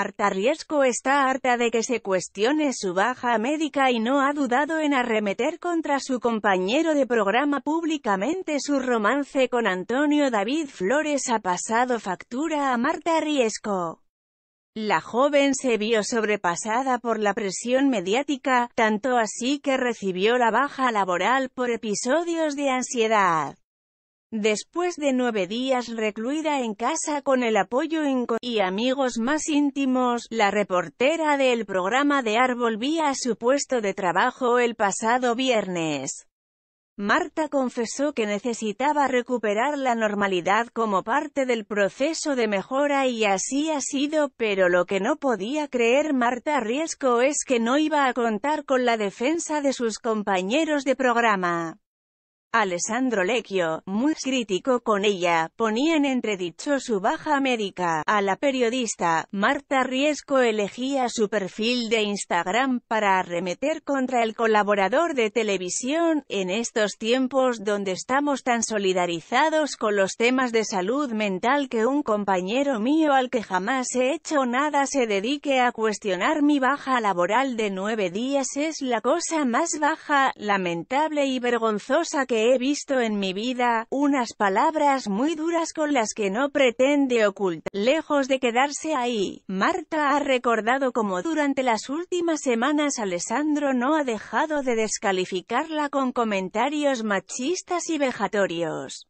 Marta Riesco está harta de que se cuestione su baja médica y no ha dudado en arremeter contra su compañero de programa públicamente su romance con Antonio David Flores ha pasado factura a Marta Riesco. La joven se vio sobrepasada por la presión mediática, tanto así que recibió la baja laboral por episodios de ansiedad. Después de nueve días recluida en casa con el apoyo y amigos más íntimos, la reportera del programa de AR volvía a su puesto de trabajo el pasado viernes. Marta confesó que necesitaba recuperar la normalidad como parte del proceso de mejora y así ha sido, pero lo que no podía creer Marta Riesco es que no iba a contar con la defensa de sus compañeros de programa. Alessandro Lecchio, muy crítico con ella, ponía en entredicho su baja médica. A la periodista, Marta Riesco elegía su perfil de Instagram para arremeter contra el colaborador de televisión, en estos tiempos donde estamos tan solidarizados con los temas de salud mental que un compañero mío al que jamás he hecho nada se dedique a cuestionar mi baja laboral de nueve días es la cosa más baja, lamentable y vergonzosa que he visto en mi vida, unas palabras muy duras con las que no pretende ocultar. Lejos de quedarse ahí, Marta ha recordado cómo durante las últimas semanas Alessandro no ha dejado de descalificarla con comentarios machistas y vejatorios.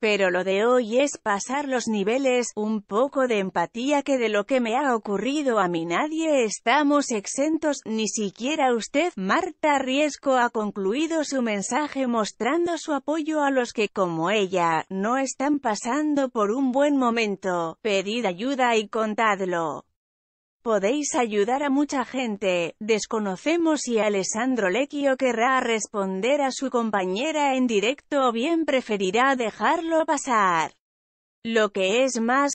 Pero lo de hoy es pasar los niveles, un poco de empatía que de lo que me ha ocurrido a mí nadie estamos exentos, ni siquiera usted. Marta Riesco ha concluido su mensaje mostrando su apoyo a los que, como ella, no están pasando por un buen momento. Pedid ayuda y contadlo. Podéis ayudar a mucha gente. Desconocemos si Alessandro Lecchio querrá responder a su compañera en directo o bien preferirá dejarlo pasar. Lo que es más,